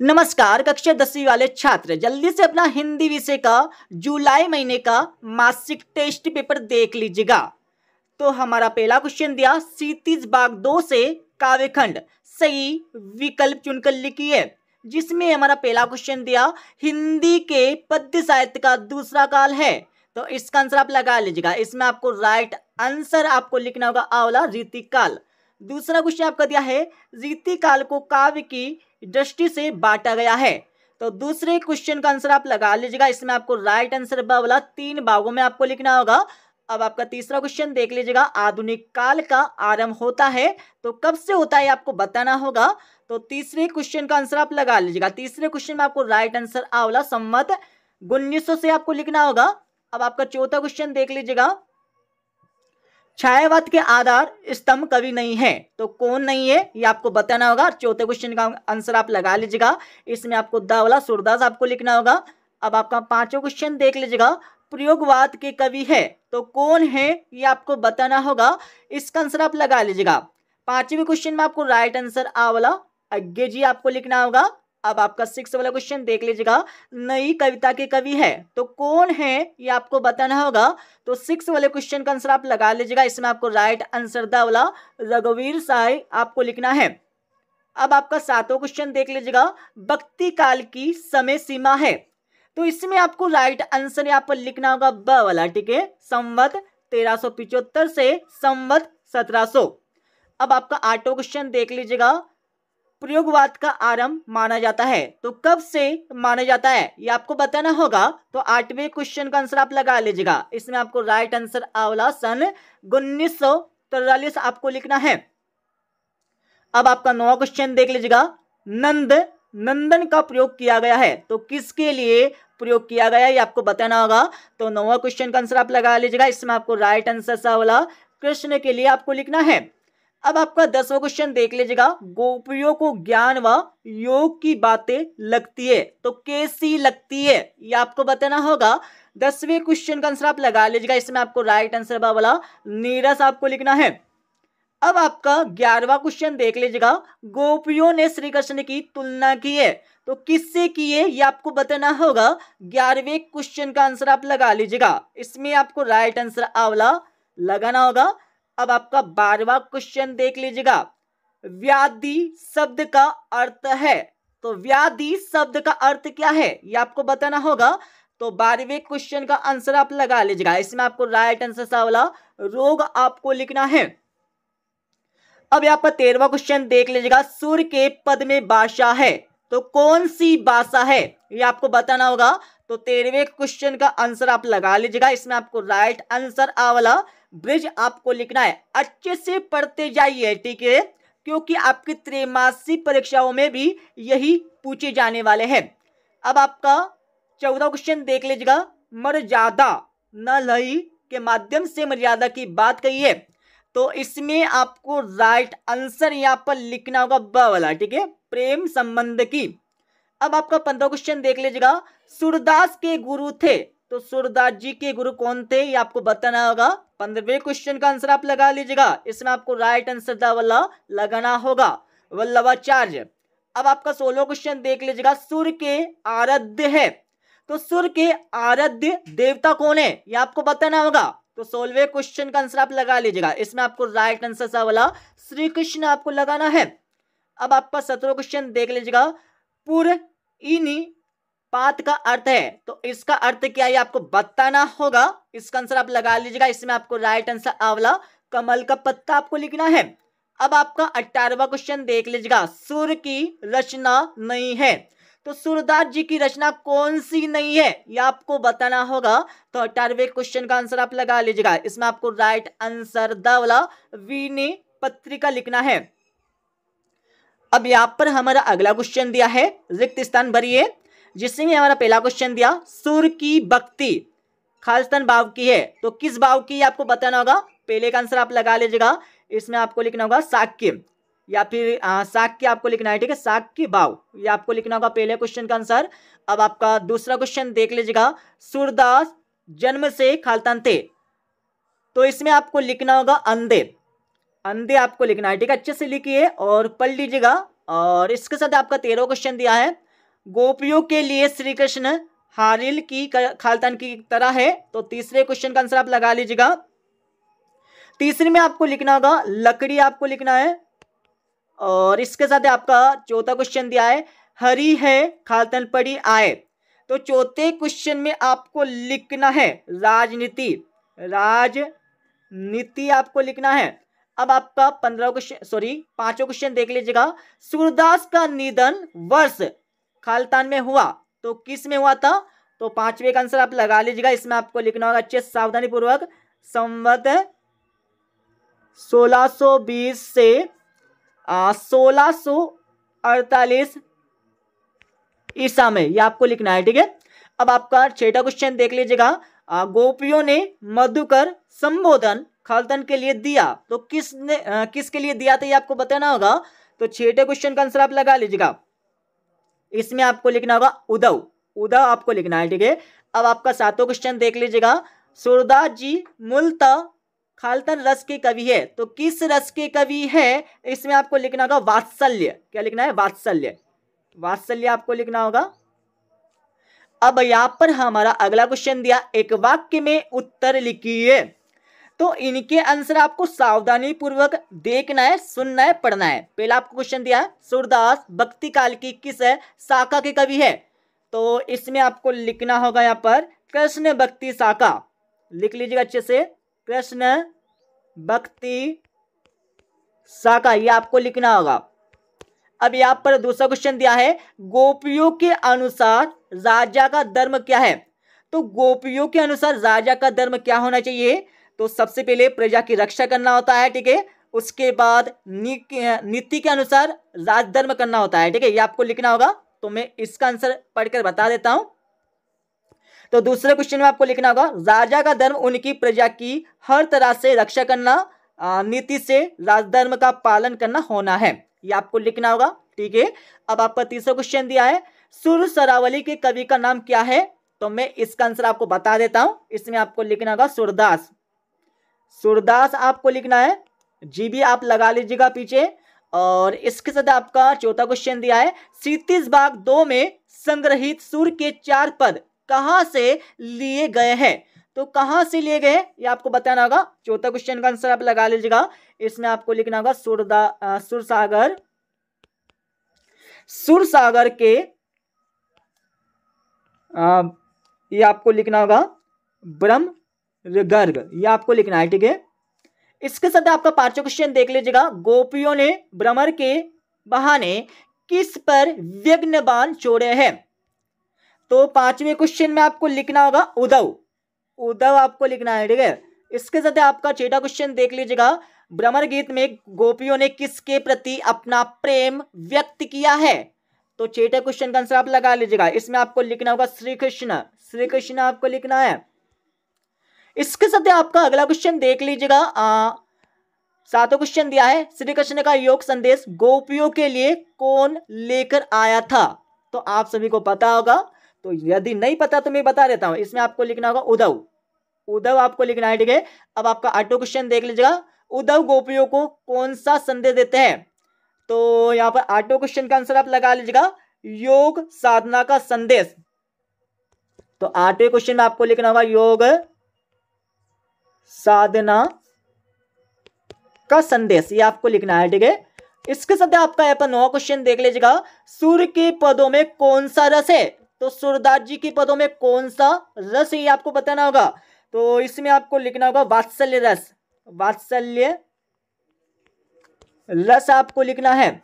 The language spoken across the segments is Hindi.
नमस्कार कक्षा दसवीं वाले छात्र जल्दी से अपना हिंदी विषय का जुलाई महीने का मासिक टेस्ट पेपर देख लीजिएगा तो हमारा पहला क्वेश्चन दिया सीतीज बाग दो से काव्यखंड सही विकल्प चुनकर है जिसमें हमारा पहला क्वेश्चन दिया हिंदी के पद्य साहित्य का दूसरा काल है तो इसका आंसर आप लगा लीजिएगा इसमें आपको राइट आंसर आपको लिखना होगा आवला रीति काल दूसरा क्वेश्चन आपका दिया है रीति काल को काव्य की दृष्टि से बांटा गया है तो दूसरे क्वेश्चन का आंसर आप लगा लीजिएगा इसमें आपको राइट आंसर वाला तीन भागों में आपको लिखना होगा अब आपका तीसरा क्वेश्चन देख लीजिएगा आधुनिक काल का आरंभ होता है तो कब से होता है आपको बताना होगा तो तीसरे क्वेश्चन का आंसर आप लगा लीजिएगा तीसरे क्वेश्चन में आपको राइट आंसर आवला सम्मत उन्नीस से आपको लिखना होगा अब आपका चौथा क्वेश्चन देख लीजिएगा छायावाद के आधार स्तंभ कवि नहीं है तो कौन नहीं है ये आपको बताना होगा चौथे क्वेश्चन का आंसर आप लगा लीजिएगा इसमें आपको द वाला सूरदास आपको लिखना होगा अब आपका पांचों क्वेश्चन देख लीजिएगा प्रयोगवाद के कवि है तो कौन है ये आपको बताना होगा इसका आंसर आप लगा लीजिएगा पांचवें क्वेश्चन में आपको राइट आंसर आ वाला अज्ञे जी आपको लिखना होगा अब आपका सिक्स वाला क्वेश्चन देख लीजिएगा नई कविता के कवि है तो कौन है ये आपको बताना होगा तो सिक्स वाले क्वेश्चन का आंसर आप लगा लीजिएगा इसमें आपको राइट आंसर द वाला रघुवीर साय आपको लिखना है अब आपका सातवां क्वेश्चन देख लीजिएगा भक्ति काल की समय सीमा है तो इसमें आपको राइट आंसर यहाँ पर लिखना होगा ब वाला ठीक है संवत तेरह से संवत सत्रह अब आपका आठवां क्वेश्चन देख लीजिएगा प्रयोगवाद का आरंभ माना जाता है तो कब से माना जाता है ये आपको बताना होगा तो आठवें क्वेश्चन का आंसर आप लगा लीजिएगा इसमें आपको राइट आंसर आवला सन उन्नीस सौ आपको लिखना है अब आपका नवा क्वेश्चन देख लीजिएगा नंद नंदन का प्रयोग किया गया है तो किसके लिए प्रयोग किया गया ये आपको बताना होगा तो नौवा क्वेश्चन का आंसर आप लगा लीजिएगा इसमें आपको राइट आंसर सा वाला कृष्ण के लिए आपको लिखना है अब आपका दसवा क्वेश्चन देख लीजिएगा गोपियों को ज्ञान व योग की बातें लगती है तो कैसी लगती है ये आपको बताना होगा दसवें क्वेश्चन का आंसर आप लगा लीजिएगा इसमें आपको राइट आंसर वाला नीरस आपको लिखना है अब आपका ग्यारहवा क्वेश्चन देख लीजिएगा गोपियों ने श्री कृष्ण की तुलना की है तो किससे की है ये आपको बताना होगा ग्यारहवें क्वेश्चन का आंसर आप लगा लीजिएगा इसमें आपको राइट आंसर आंवला लगाना होगा अब आपका बारवा क्वेश्चन देख लीजिएगा व्याधि शब्द का अर्थ है तो व्याधि शब्द का अर्थ क्या है ये आपको बताना होगा तो बारहवें क्वेश्चन का आंसर आप लगा लीजिएगा इसमें आपको राइट आंसर सा वाला रोग आपको लिखना है अब यहाँ पर तेरहवा क्वेश्चन देख लीजिएगा सूर्य के पद में भाषा है तो कौन सी भाषा है ये आपको बताना होगा तो तेरहवें क्वेश्चन का आंसर आप लगा लीजिएगा इसमें आपको राइट आंसर आवला ब्रिज आपको लिखना है अच्छे से पढ़ते जाइए ठीक है क्योंकि आपकी त्रैमासिक परीक्षाओं में भी यही पूछे जाने वाले हैं अब आपका चौदह क्वेश्चन देख लीजिएगा मर्यादा न लही के माध्यम से मर्यादा की बात कही है तो इसमें आपको राइट आंसर यहाँ पर लिखना होगा ब वाला ठीक है प्रेम संबंध की अब आपका पंद्रह क्वेश्चन देख लीजिएगा सूरदास के गुरु थे तो सूरदास जी के गुरु कौन थे ये आपको बताना होगा पंद्रहवें क्वेश्चन का आंसर आप लगा लीजिएगा इसमें आपको राइट आंसर द वल्लभ लगाना होगा वल्लभाचार्य अब आपका सोलह क्वेश्चन देख लीजिएगा सूर्य के आराध्य है तो सूर्य के आराध्य देवता कौन है ये आपको बताना होगा तो सोलवे क्वेश्चन का आंसर आप लगा लीजिएगा इसमें आपको राइट आंसर सा वाला श्री कृष्ण आपको लगाना है अब आपका सत्रह क्वेश्चन देख लीजिएगा पूर्व इनी पात का अर्थ है तो इसका अर्थ क्या है आपको बताना होगा इसका आंसर आप लगा लीजिएगा इसमें आपको राइट आंसर आंवला कमल का पत्ता आपको लिखना है अब आपका अठारवा क्वेश्चन देख लीजिएगा सूर्य की रचना नहीं है तो सूरदास जी की रचना कौन सी नहीं है यह आपको बताना होगा तो अठारवे क्वेश्चन का आंसर आप लगा लीजिएगा इसमें आपको राइट आंसर दावला वाला पत्रिका लिखना है अब यहां पर हमारा अगला क्वेश्चन दिया है रिक्त स्थान भरिए जिसने हमारा पहला क्वेश्चन दिया सुर की भक्ति खालिस्तान भाव की है तो किस भाव की आपको बताना होगा पहले का आंसर आप लगा लीजिएगा इसमें आपको लिखना होगा साक्य या फिर साक्य आपको लिखना है ठीक है साक्य भाव ये आपको लिखना होगा पहले क्वेश्चन का आंसर अब आपका दूसरा क्वेश्चन देख लीजिएगा सूरदास जन्म से खालतान थे तो इसमें आपको लिखना होगा अंधे अंधे आपको लिखना है ठीक है अच्छे से लिखिए और पढ़ लीजिएगा और इसके साथ आपका तेरह क्वेश्चन दिया है गोपियों के लिए श्री कृष्ण हारिल की खालतान की तरह है तो तीसरे क्वेश्चन का आंसर आप लगा लीजिएगा तीसरे में आपको लिखना होगा लकड़ी आपको लिखना है और इसके साथ आपका चौथा क्वेश्चन दिया है हरी है खालतन पड़ी आए तो चौथे क्वेश्चन में आपको लिखना है राजनीति राजनीति आपको लिखना है अब आपका पंद्रह क्वेश्चन सॉरी पांचों क्वेश्चन देख लीजिएगा सूरदास का निधन वर्ष खालतान में हुआ तो किस में हुआ था तो पांचवे का आंसर आप लगा लीजिएगा इसमें आपको लिखना होगा अच्छे सावधानी पूर्वक संवत 1620 से सोलह सो अड़तालीस ईसा में ये आपको लिखना है ठीक है अब आपका छठा क्वेश्चन देख लीजिएगा गोपियों ने मधुकर संबोधन खालतन के लिए दिया तो किसने किसके लिए दिया था ये आपको बताना होगा तो छठे क्वेश्चन का आंसर आप लगा लीजिएगा इसमें आपको लिखना होगा उदव उदव आपको लिखना है ठीक है अब आपका सातों क्वेश्चन देख लीजिएगा सूरदास जी मूलत खालतन रस के कवि है तो किस रस के कवि है इसमें आपको लिखना होगा वात्सल्य क्या लिखना है वात्सल्य वात्सल्य आपको लिखना होगा अब यहां पर हमारा अगला क्वेश्चन दिया एक वाक्य में उत्तर लिखिए तो इनके आंसर आपको सावधानी पूर्वक देखना है सुनना है पढ़ना है पहला आपको क्वेश्चन दिया है सूरदास भक्ति काल की किस है शाखा के कवि है तो इसमें आपको लिखना होगा यहाँ पर कृष्ण भक्ति शाखा लिख लीजिएगा अच्छे से कृष्ण भक्ति शाखा ये आपको लिखना होगा अब यहाँ पर दूसरा क्वेश्चन दिया है गोपियों के अनुसार राजा का धर्म क्या है तो गोपियों के अनुसार राजा का धर्म क्या होना चाहिए तो सबसे पहले प्रजा की रक्षा करना होता है ठीक है उसके बाद नीति के अनुसार राजधर्म करना होता है ठीक है ये आपको लिखना होगा तो मैं इसका आंसर पढ़कर बता देता हूं तो दूसरे क्वेश्चन में आपको लिखना होगा राजा का धर्म उनकी प्रजा की हर तरह से रक्षा करना नीति से राजधर्म का पालन करना होना है ये आपको लिखना होगा ठीक है अब आपका तीसरा क्वेश्चन दिया है सुर सरावली के कवि का नाम क्या है तो मैं इसका आंसर आपको बता देता हूं इसमें आपको लिखना होगा सुरदास सूरदास आपको लिखना है जी भी आप लगा लीजिएगा पीछे और इसके साथ आपका चौथा क्वेश्चन दिया है सीतीस बाग दो में संग्रहित सूर के चार पद कहां से लिए गए हैं तो कहां से लिए गए ये आपको बताना होगा चौथा क्वेश्चन का आंसर आप लगा लीजिएगा इसमें आपको लिखना होगा सुरदा सुरसागर सुरसागर के आ, ये आपको लिखना होगा ब्रह्म गर्ग ये आपको लिखना है ठीक है इसके साथ आपका पांचवा क्वेश्चन देख लीजिएगा गोपियों ने भ्रमर के बहाने किस पर विघ्न बाण छोड़े हैं तो पांचवें क्वेश्चन में आपको लिखना होगा उदव उदव आपको लिखना है ठीक है इसके साथ आपका छठा क्वेश्चन देख लीजिएगा भ्रमर गीत में गोपियों ने किसके प्रति अपना प्रेम व्यक्त किया है तो छठे क्वेश्चन का आंसर आप लगा लीजिएगा इसमें आपको लिखना होगा श्री कृष्ण श्री कृष्ण आपको लिखना है इसके साथ आपका अगला क्वेश्चन देख लीजिएगा सातों क्वेश्चन दिया है श्री कृष्ण का योग संदेश गोपियों के लिए कौन लेकर आया था तो आप सभी को पता होगा तो यदि नहीं पता तो मैं बता देता हूं इसमें आपको लिखना होगा उदव उदव आपको लिखना है ठीक है अब आपका आठो क्वेश्चन देख लीजिएगा उदव गोपियों को कौन सा संदेश देते हैं तो यहाँ पर आठो क्वेश्चन का आंसर आप लगा लीजिएगा योग साधना का संदेश तो आठवें क्वेश्चन में आपको लिखना होगा योग साधना का संदेश ये आपको लिखना है ठीक है इसके साथ आपका यहाँ पर नवा क्वेश्चन देख लीजिएगा सूर्य के पदों में कौन सा रस है तो सूर्यदास जी के पदों में कौन सा रस है ये आपको बताना होगा तो इसमें आपको लिखना होगा वात्सल्य रस वात्सल्य रस आपको लिखना है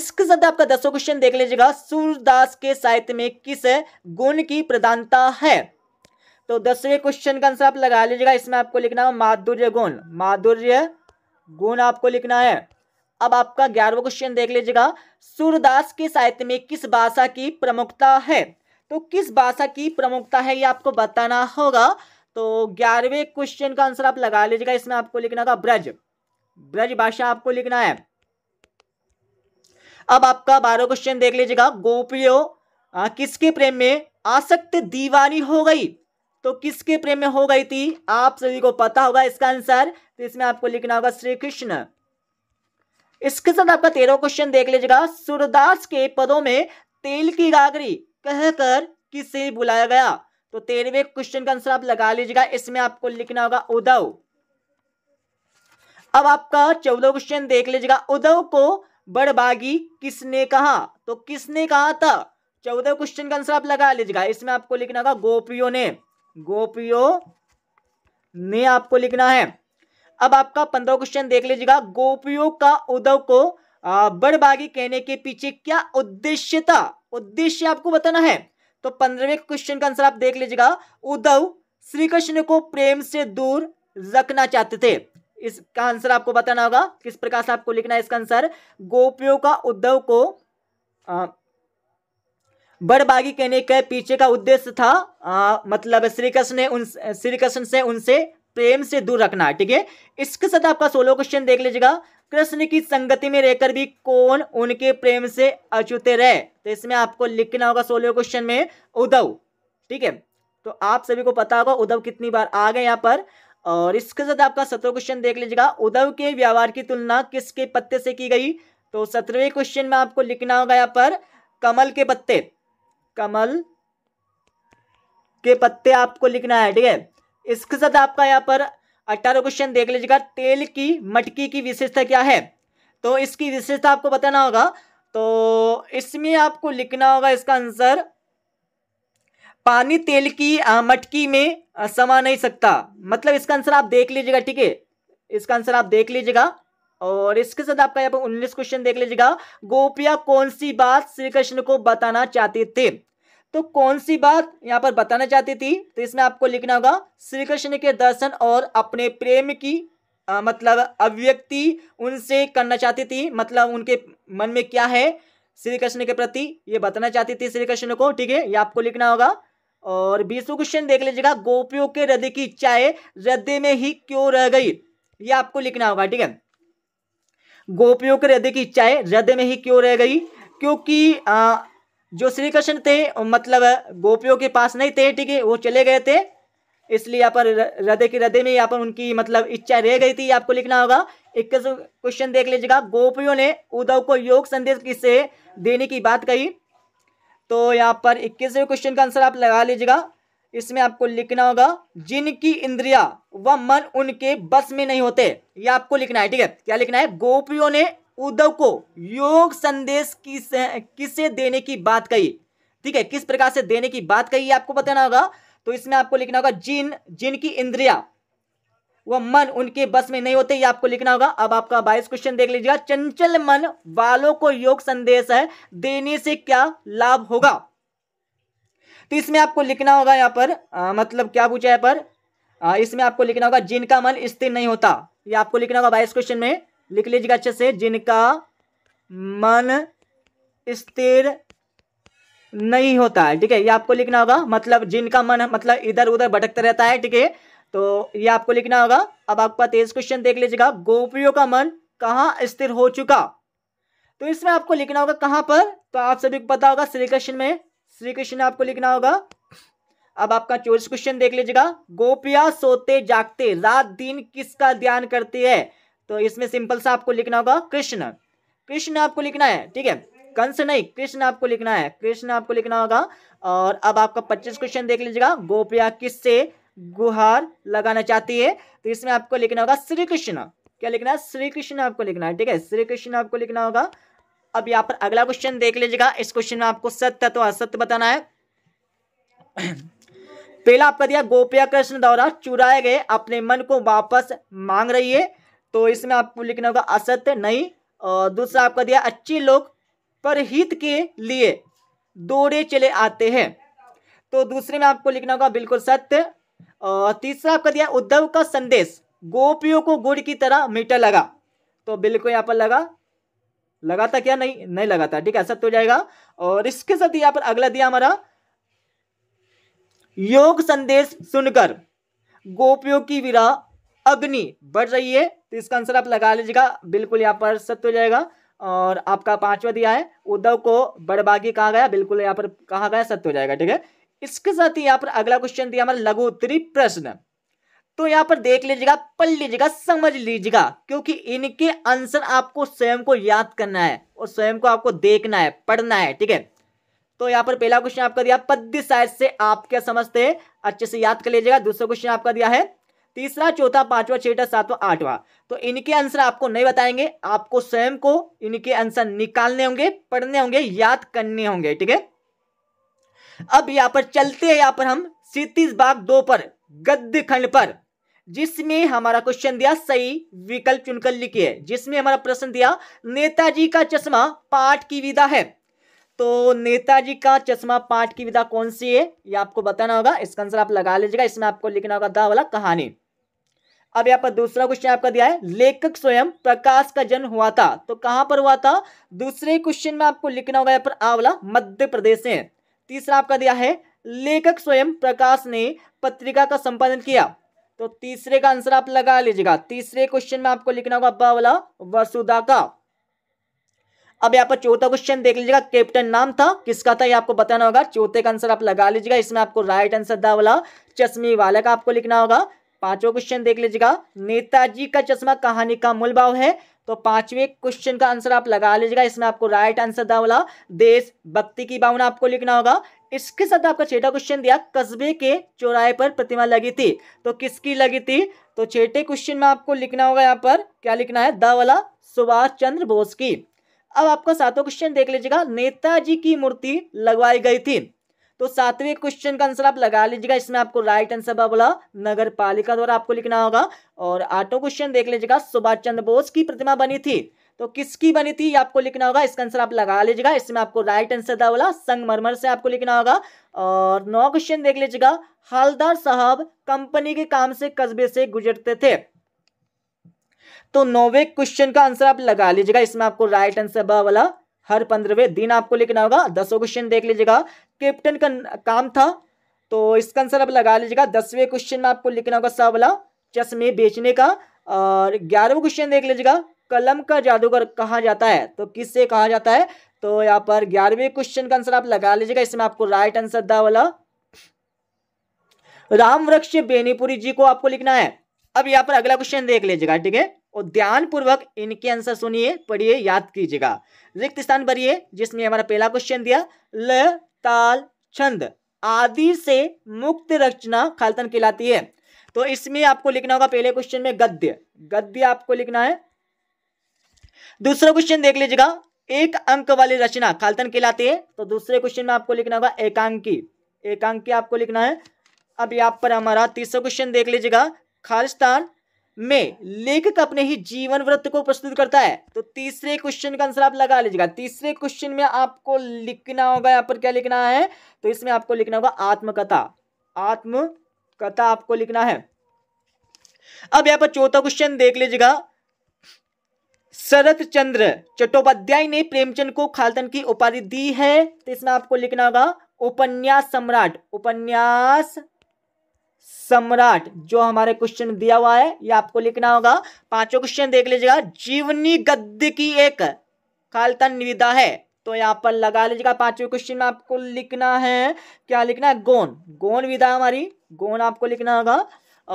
इसके साथ आपका दसों क्वेश्चन देख लीजिएगा सूर्यदास के साहित्य में किस गुण की प्रधानता है तो दसवें क्वेश्चन का आंसर आप लगा लीजिएगा इसमें आपको लिखना है माधुर्य गुण माधुर्य गुण आपको लिखना है अब आपका ग्यारहवें क्वेश्चन देख लीजिएगा सूरदास के साहित्य में किस भाषा की प्रमुखता है तो किस भाषा की प्रमुखता है ये आपको बताना होगा तो ग्यारहवें क्वेश्चन का आंसर आप लगा लीजिएगा इसमें आपको लिखना होगा ब्रज ब्रज भाषा आपको लिखना है अब आपका बारह क्वेश्चन देख लीजिएगा गोपियों किसके प्रेम में आसक्त दीवानी हो गई तो किसके प्रेम में हो गई थी आप सभी को पता होगा इसका आंसर तो इसमें आपको लिखना होगा श्री कृष्ण इसके साथ आपका तेरह क्वेश्चन देख लीजिएगा सूरदास के पदों में तेल की गागरी कहकर किसे बुलाया गया तो तेरहवें क्वेश्चन का आंसर आप लगा लीजिएगा इसमें आपको लिखना होगा उदव अब आपका चौदह क्वेश्चन देख लीजिएगा उदव को बड़बागी किसने कहा तो किसने कहा था चौदह क्वेश्चन का आंसर आप लगा लीजिएगा इसमें आपको लिखना होगा गोपियों ने गोपियों ने आपको लिखना है अब आपका पंद्रह क्वेश्चन देख लीजिएगा गोपियों का उद्धव को बड़बागी कहने के पीछे क्या उद्देश्य था उद्देश्य आपको बताना है तो पंद्रहवें क्वेश्चन का आंसर आप देख लीजिएगा उद्धव श्री कृष्ण को प्रेम से दूर रखना चाहते थे इसका आंसर आपको बताना होगा किस प्रकार से आपको लिखना है इसका आंसर गोपियों का उद्धव को आ, बड़बागी कहने के पीछे का उद्देश्य था आ, मतलब श्री कृष्ण ने उन श्री कृष्ण से उनसे प्रेम से दूर रखना ठीक है इसके साथ आपका सोलो क्वेश्चन देख लीजिएगा कृष्ण की संगति में रहकर भी कौन उनके प्रेम से अचूते रहे तो इसमें आपको लिखना होगा सोलो क्वेश्चन में उद्धव ठीक है तो आप सभी को पता होगा उद्धव कितनी बार आ गए यहाँ पर और इसके साथ आपका सत्रह क्वेश्चन देख लीजिएगा उद्धव के व्यवहार की तुलना किसके पत्ते से की गई तो सत्रहवें क्वेश्चन में आपको लिखना होगा यहाँ पर कमल के पत्ते कमल के पत्ते आपको लिखना है ठीक है इसके साथ आपका यहाँ पर अट्ठारह क्वेश्चन देख लीजिएगा तेल की मटकी की विशेषता क्या है तो इसकी विशेषता आपको बताना होगा तो इसमें आपको लिखना होगा इसका आंसर पानी तेल की मटकी में समा नहीं सकता मतलब इसका आंसर आप देख लीजिएगा ठीक है इसका आंसर आप देख लीजिएगा और इसके साथ आपका यहाँ पर उन्नीस क्वेश्चन देख लीजिएगा गोपिया कौन सी बात श्री कृष्ण को बताना चाहती थे तो कौन सी बात यहाँ पर बताना चाहती थी तो इसमें आपको लिखना होगा श्री कृष्ण के दर्शन और अपने प्रेम की आ, मतलब अभिव्यक्ति उनसे करना चाहती थी मतलब उनके मन में क्या है श्री कृष्ण के प्रति ये बताना चाहती थी श्री कृष्ण को ठीक है ये आपको लिखना होगा और बीसवें क्वेश्चन देख लीजिएगा गोपियों के हृदय की इच्छाएं हृदय में ही क्यों रह गई ये आपको लिखना होगा ठीक है गोपियों के हृदय की इच्छाएं हृदय में ही क्यों रह गई क्योंकि आ, जो श्री कृष्ण थे मतलब गोपियों के पास नहीं थे ठीक है वो चले गए थे इसलिए यहाँ पर हृदय के हृदय में यहाँ पर उनकी मतलब इच्छा रह गई थी आपको लिखना होगा एक क्वेश्चन देख लीजिएगा गोपियों ने उद्धव को योग संदेश किससे देने की बात कही तो यहाँ पर इक्कीसवें क्वेश्चन का आंसर आप लगा लीजिएगा इसमें आपको लिखना होगा जिनकी इंद्रिया व मन उनके बस में नहीं होते ये आपको लिखना है ठीक है क्या लिखना है गोपियों ने उद्धव को योग संदेश किस किसे देने की बात कही ठीक है किस प्रकार से देने की बात कही आपको बताना होगा तो इसमें आपको लिखना होगा जिन जिनकी इंद्रिया वह मन उनके बस में नहीं होते ये आपको लिखना होगा अब आपका बाईस क्वेश्चन देख लीजिएगा चंचल मन वालों को योग संदेश है देने से क्या लाभ होगा तो इसमें आपको लिखना होगा यहाँ पर आ, मतलब क्या पूछा है पर आ, इसमें आपको लिखना होगा जिनका मन स्थिर नहीं होता ये आपको लिखना होगा बाईस क्वेश्चन में लिख लीजिएगा अच्छे से जिनका मन स्थिर नहीं होता है ठीक है ये आपको लिखना होगा मतलब जिनका मन मतलब इधर उधर भटकता रहता है ठीक है तो ये आपको लिखना होगा अब आपका तेज क्वेश्चन देख लीजिएगा गोपियों का मन कहाँ स्थिर हो चुका तो इसमें आपको लिखना होगा कहाँ पर तो आप सभी को पता होगा श्री कृष्ण में श्री कृष्ण आपको लिखना होगा अब आपका चौबीस क्वेश्चन देख लीजिएगा गोपिया सोते जागते रात दिन किसका ध्यान करती है तो इसमें सिंपल सा आपको लिखना होगा कृष्ण कृष्ण आपको लिखना है ठीक है कंस नहीं कृष्ण आपको लिखना है कृष्ण आपको लिखना होगा और अब आपका पच्चीस क्वेश्चन देख लीजिएगा गोपिया किससे गुहार लगाना चाहती है तो इसमें आपको लिखना होगा श्री कृष्ण क्या लिखना है श्री कृष्ण आपको लिखना है ठीक है श्री कृष्ण आपको लिखना होगा अब यहाँ पर अगला क्वेश्चन देख लीजिएगा इस क्वेश्चन में आपको सत्य तो असत्य बताना है पहला आपका दिया गोपिया कृष्ण द्वारा चुराए गए अपने मन को वापस मांग रही है तो इसमें आपको लिखना होगा असत्य नहीं और दूसरा आपका दिया अच्छे लोग पर हित के लिए दौड़े चले आते हैं तो दूसरे में आपको लिखना होगा बिल्कुल सत्य और तीसरा आपका दिया उद्धव का संदेश गोपियों को गुड़ की तरह मीठा लगा तो बिल्कुल यहाँ पर लगा लगाता क्या नहीं नहीं लगाता ठीक है सत्य तो हो जाएगा और इसके साथ यहाँ पर अगला दिया हमारा योग संदेश सुनकर गोपियों की विरा अग्नि बढ़ रही है तो इसका आंसर आप लगा लीजिएगा बिल्कुल यहाँ पर सत्य हो जाएगा और आपका पांचवा दिया है उद्धव को बड़बागी कहा गया बिल्कुल यहाँ पर कहा गया सत्य हो जाएगा ठीक है इसके साथ ही यहाँ पर अगला क्वेश्चन दिया हमारा लघु उत्तरी प्रश्न तो यहाँ पर देख लीजिएगा पढ़ लीजिएगा समझ लीजिएगा क्योंकि इनके आंसर आपको स्वयं को याद करना है और स्वयं को आपको देखना है पढ़ना है ठीक है तो यहाँ पर पहला क्वेश्चन आपका दिया पद्य साहित्य से आप क्या समझते हैं अच्छे से याद कर लीजिएगा दूसरा क्वेश्चन आपका दिया है तीसरा चौथा पांचवा छठा सातवा आठवां तो इनके आंसर आपको नहीं बताएंगे आपको स्वयं को इनके आंसर निकालने होंगे पढ़ने होंगे याद करने होंगे ठीक है अब यहाँ पर चलते हैं यहाँ पर हम सीतीस बाग दो पर गद्य खंड पर जिसमें हमारा क्वेश्चन दिया सही विकल्प चुनकर लिखिए जिसमें हमारा प्रश्न दिया नेताजी का चश्मा पाठ की विधा है तो नेताजी का चश्मा पाठ की विधा कौन सी है ये आपको बताना होगा इसका आंसर आप लगा लीजिएगा इसमें आपको लिखना होगा द वाला कहानी अब यहाँ पर दूसरा क्वेश्चन आपका दिया है लेखक स्वयं प्रकाश का जन्म हुआ था तो कहां पर हुआ था दूसरे क्वेश्चन में आपको लिखना होगा यहाँ पर आंवला मध्य प्रदेश है तीसरा आपका दिया है लेखक स्वयं प्रकाश ने पत्रिका का संपादन किया तो तीसरे का आंसर आप लगा लीजिएगा तीसरे क्वेश्चन में आपको लिखना होगा अब्बा वाला वसुधा का अब यहाँ पर चौथा क्वेश्चन देख लीजिएगा कैप्टन नाम था किसका था ये आपको बताना होगा चौथे का आंसर आप लगा लीजिएगा इसमें आपको राइट आंसर दा वाला चश्मी वाले का आपको लिखना होगा पांचवा क्वेश्चन देख लीजिएगा नेताजी का चश्मा कहानी का मूल भाव है तो पांचवें क्वेश्चन का आंसर आप लगा लीजिएगा इसमें आपको राइट आंसर दा वाला देश भक्ति की भावना आपको लिखना होगा इसके साथ आपका छठा क्वेश्चन दिया कस्बे के चौराहे पर प्रतिमा लगी थी तो किसकी लगी थी तो छठे क्वेश्चन में आपको लिखना होगा यहाँ पर क्या लिखना है द वाला सुभाष चंद्र बोस की अब आपका सातवां क्वेश्चन देख लीजिएगा नेताजी की मूर्ति लगवाई गई थी तो सातवें क्वेश्चन का आंसर आप लगा लीजिएगा इसमें आपको राइट आंसर बोला नगर पालिका द्वारा आपको लिखना होगा और आठवां क्वेश्चन देख लीजिएगा सुभाष चंद्र बोस की प्रतिमा बनी थी तो किसकी बनी थी आपको लिखना होगा इसका आंसर आप लगा लीजिएगा इसमें आपको राइट आंसर था बोला संगमरमर से आपको लिखना होगा और नौ क्वेश्चन देख लीजिएगा हालदार साहब कंपनी के काम से कस्बे से गुजरते थे तो नौवे क्वेश्चन का आंसर आप लगा लीजिएगा इसमें आपको राइट आंसर वाला हर पंद्रहवें दिन आपको लिखना होगा दसों क्वेश्चन देख लीजिएगा कैप्टन का काम था तो इसका आंसर आप लगा लीजिएगा दसवें क्वेश्चन में आपको लिखना होगा स वाला चश्मे बेचने का और ग्यारहवें क्वेश्चन देख लीजिएगा कलम का जादूगर कहा जाता है तो किससे कहा जाता है तो यहाँ पर ग्यारहवें क्वेश्चन का आंसर आप लगा लीजिएगा इसमें आपको राइट आंसर दा वाला राम वृक्ष बेनीपुरी जी को आपको लिखना है अब यहाँ पर अगला क्वेश्चन देख लीजिएगा ठीक है और ध्यान पूर्वक इनके आंसर सुनिए पढ़िए याद कीजिएगा रिक्त स्थान भरिए जिसमें हमारा पहला क्वेश्चन दिया ल ताल छंद आदि से मुक्त रचना खालतन कहलाती है तो इसमें आपको लिखना होगा पहले क्वेश्चन में गद्य गद्य आपको लिखना है दूसरा क्वेश्चन देख लीजिएगा एक अंक वाली रचना खालतन कहलाती है तो दूसरे क्वेश्चन में आपको लिखना होगा एकांकी एकांकी आपको लिखना है अब यहाँ पर हमारा तीसरा क्वेश्चन देख लीजिएगा खालिस्तान में लेखक अपने ही जीवन व्रत को प्रस्तुत करता है तो तीसरे क्वेश्चन का आंसर आप लगा लीजिएगा तीसरे क्वेश्चन में आपको लिखना होगा यहाँ पर क्या लिखना है तो इसमें आपको लिखना होगा आत्मकथा आत्मकथा आपको लिखना है अब यहाँ पर चौथा क्वेश्चन देख लीजिएगा शरत चंद्र चट्टोपाध्याय ने प्रेमचंद को खालतन की उपाधि दी है तो इसमें आपको लिखना होगा उपन्यास सम्राट उपन्यास सम्राट जो हमारे क्वेश्चन दिया हुआ है ये आपको लिखना होगा पांचों क्वेश्चन देख लीजिएगा जीवनी गद्य की एक खालतन निविदा है तो यहाँ पर लगा लीजिएगा पांचवें क्वेश्चन में आपको लिखना है क्या लिखना है गोन गोन विधा हमारी गोन आपको लिखना होगा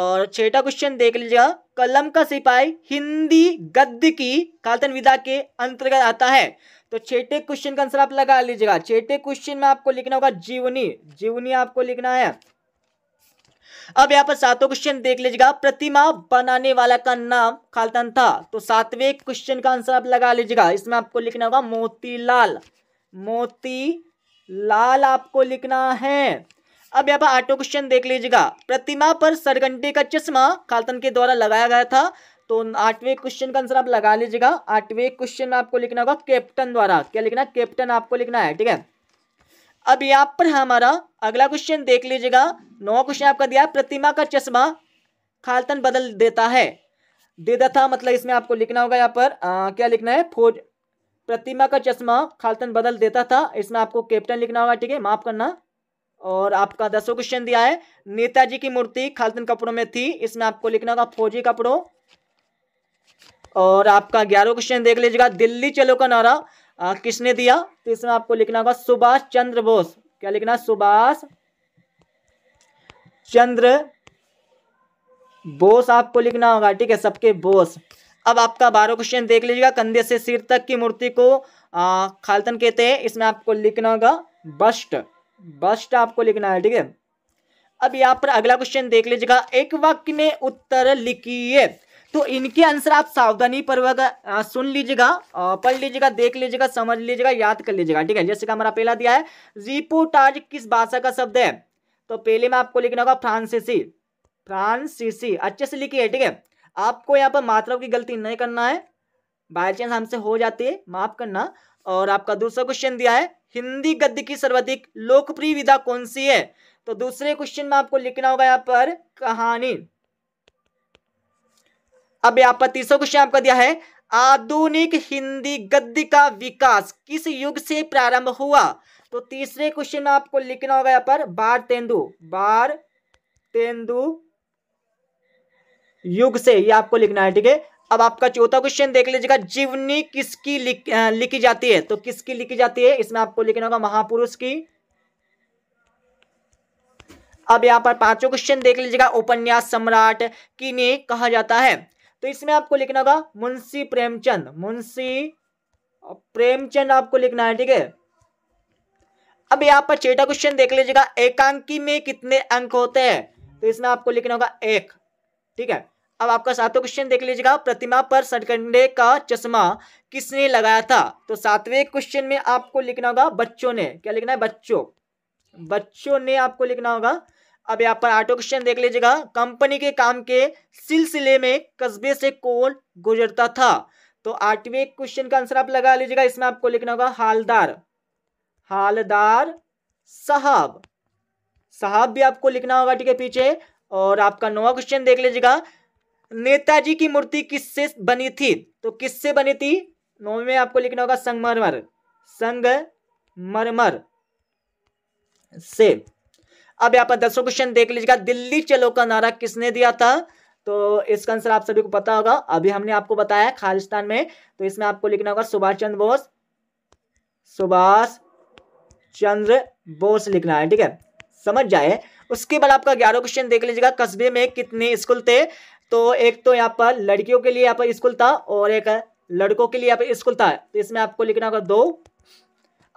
और छठा क्वेश्चन देख लीजिएगा कलम का सिपाही हिंदी गद्य की कालतन विधा के अंतर्गत आता है तो छठे क्वेश्चन का आंसर आप लगा लीजिएगा छठे क्वेश्चन में आपको लिखना होगा जीवनी जीवनी आपको लिखना है अब यहाँ पर सातवें क्वेश्चन देख लीजिएगा प्रतिमा बनाने वाला का नाम खालतन था तो सातवें क्वेश्चन का आंसर आप लगा लीजिएगा इसमें आपको लिखना होगा मोतीलाल मोती लाल आपको लिखना है अब यहाँ पर आठों क्वेश्चन देख लीजिएगा प्रतिमा पर सरगंटे का चश्मा खालतन के द्वारा लगाया गया था तो आठवें क्वेश्चन का आंसर आप लगा लीजिएगा आठवें क्वेश्चन आपको लिखना होगा कैप्टन द्वारा क्या लिखना कैप्टन आपको लिखना है ठीक है अब यहाँ पर हमारा अगला क्वेश्चन देख लीजिएगा नौ क्वेश्चन आपका दिया प्रतिमा का चश्मा खालतन बदल देता है देता था मतलब इसमें आपको लिखना होगा यहाँ पर आ, क्या लिखना है फौज प्रतिमा का चश्मा खालतन बदल देता था इसमें आपको कैप्टन लिखना होगा ठीक है माफ करना और आपका दसों क्वेश्चन दिया है नेताजी की मूर्ति खालतन कपड़ों में थी इसमें आपको लिखना होगा फौजी कपड़ों और आपका ग्यारह क्वेश्चन देख लीजिएगा दिल्ली चलो का नारा आ, किसने दिया तो इसमें आपको लिखना होगा सुभाष चंद्र बोस क्या लिखना सुभाष चंद्र बोस आपको लिखना होगा ठीक है सबके बोस अब आपका बारह क्वेश्चन देख लीजिएगा कंधे से सिर तक की मूर्ति को खालतन कहते हैं इसमें आपको लिखना होगा बस्ट बस्ट आपको लिखना है ठीक है अब यहाँ पर अगला क्वेश्चन देख लीजिएगा एक वाक्य में उत्तर लिखिए तो इनके आंसर आप सावधानी पूर्वक सुन लीजिएगा पढ़ लीजिएगा देख लीजिएगा समझ लीजिएगा याद कर लीजिएगा ठीक है जैसे कि हमारा पहला दिया है रिपोर्टाज किस भाषा का शब्द है तो पहले में आपको लिखना होगा फ्रांसीसी फ्रांसीसी अच्छे से लिखिए ठीक है आपको यहाँ पर मात्राओं की गलती नहीं करना है बाई चांस हमसे हो जाती है माफ करना और आपका दूसरा क्वेश्चन दिया है हिंदी गद्य की सर्वाधिक लोकप्रिय विधा कौन सी है तो दूसरे क्वेश्चन में आपको लिखना होगा यहाँ पर कहानी अब यहाँ पर तीसरा क्वेश्चन आपका दिया है आधुनिक हिंदी गद्य का विकास किस युग से प्रारंभ हुआ तो तीसरे क्वेश्चन में आपको लिखना होगा यहाँ पर बार तेंदु बार तेंदु युग से ये आपको लिखना है ठीक है अब आपका चौथा क्वेश्चन देख लीजिएगा जीवनी किसकी लिख, लिखी जाती है तो किसकी लिखी जाती है इसमें आपको लिखना होगा महापुरुष की अब यहाँ पर पांचों क्वेश्चन देख लीजिएगा उपन्यास सम्राट किने कहा जाता है तो इसमें आपको लिखना होगा मुंशी प्रेमचंद मुंशी प्रेमचंद आपको लिखना है ठीक है अब यहाँ पर छठा क्वेश्चन देख लीजिएगा एकांकी में कितने अंक होते हैं तो इसमें आपको लिखना होगा एक ठीक है अब आपका सातवां क्वेश्चन देख लीजिएगा प्रतिमा पर सरकंडे का चश्मा किसने लगाया था तो सातवें क्वेश्चन में आपको लिखना होगा बच्चों ने क्या लिखना है बच्चों बच्चों ने आपको लिखना होगा अब यहाँ पर आठो क्वेश्चन देख लीजिएगा कंपनी के काम के सिलसिले में कस्बे से कौन गुजरता था तो आठवें क्वेश्चन का आंसर आप लगा लीजिएगा इसमें आपको लिखना होगा हालदार हालदार साहब साहब भी आपको लिखना होगा ठीक है पीछे और आपका नौवा क्वेश्चन देख लीजिएगा नेताजी की मूर्ति किससे बनी थी तो किससे बनी थी नौ में आपको लिखना होगा संगमरमर संग मरमर से अब यहाँ पर दसों क्वेश्चन देख लीजिएगा दिल्ली चलो का नारा किसने दिया था तो इसका आंसर आप सभी को पता होगा अभी हमने आपको बताया खालिस्तान में तो इसमें आपको लिखना होगा सुभाष चंद्र बोस सुभाष चंद्र बोस लिखना है ठीक है समझ जाए उसके बाद आपका ग्यारह क्वेश्चन देख लीजिएगा कस्बे में कितने स्कूल थे तो एक तो यहाँ पर लड़कियों के लिए यहाँ पर स्कूल था और एक लड़कों के लिए यहाँ पर स्कूल था तो इसमें आपको लिखना होगा दो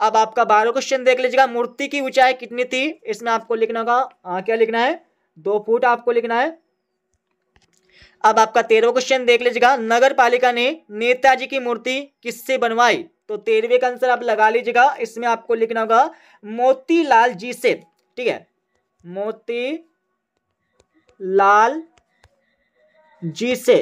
अब आपका बारह क्वेश्चन देख लीजिएगा मूर्ति की ऊंचाई कितनी थी इसमें आपको लिखना होगा क्या लिखना है दो फुट आपको लिखना है अब आपका तेरहवा क्वेश्चन देख लीजिएगा नगर पालिका ने नेताजी की मूर्ति किससे बनवाई तो तेरहवे का आंसर आप लगा लीजिएगा इसमें आपको लिखना होगा मोतीलाल जी से ठीक है मोती लाल जी से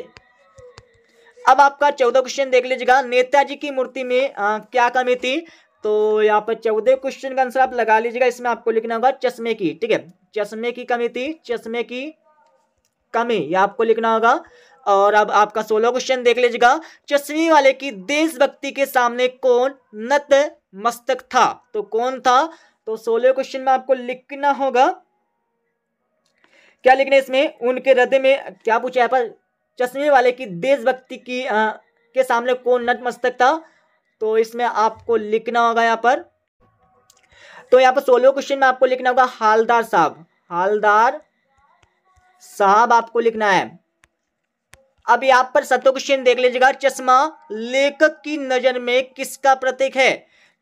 अब आपका चौदह क्वेश्चन देख लीजिएगा नेताजी की मूर्ति में आ, क्या कमी थी तो यहाँ पर चौदह क्वेश्चन का आंसर आप लगा लीजिएगा इसमें आपको लिखना होगा चश्मे की ठीक है चश्मे की कमी थी चश्मे की कमी यह आपको लिखना होगा और अब आपका सोलह क्वेश्चन देख लीजिएगा चश्मे वाले की देशभक्ति के सामने कौन नत मस्तक था तो कौन था तो सोलह क्वेश्चन में आपको लिखना होगा क्या लिखने इसमें उनके हृदय में क्या पूछा है पर चश्मे वाले की देशभक्ति की आ, के सामने कौन नतमस्तक था तो इसमें आपको लिखना होगा यहाँ पर तो यहाँ पर सोलह क्वेश्चन में आपको लिखना होगा हालदार साहब हालदार साहब आपको लिखना है अब यहाँ पर सतो क्वेश्चन देख लीजिएगा चश्मा लेखक की नजर में किसका प्रतीक है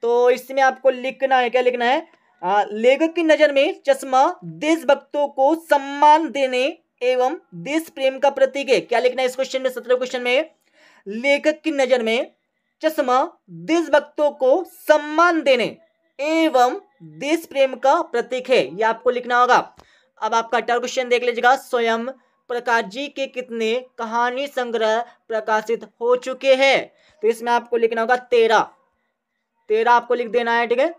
तो इसमें आपको लिखना है क्या लिखना है लेखक की नजर में चश्मा देशभक्तों को सम्मान देने एवं देश प्रेम का प्रतीक है क्या लिखना है इस क्वेश्चन में सत्रह क्वेश्चन में लेखक की नजर में चश्मा देशभक्तों को सम्मान देने एवं देश प्रेम का प्रतीक है यह आपको लिखना होगा अब आपका अठारह क्वेश्चन देख लीजिएगा स्वयं प्रकाश जी के कितने कहानी संग्रह प्रकाशित हो चुके हैं तो इसमें आपको लिखना होगा तेरह तेरह आपको लिख देना है ठीक है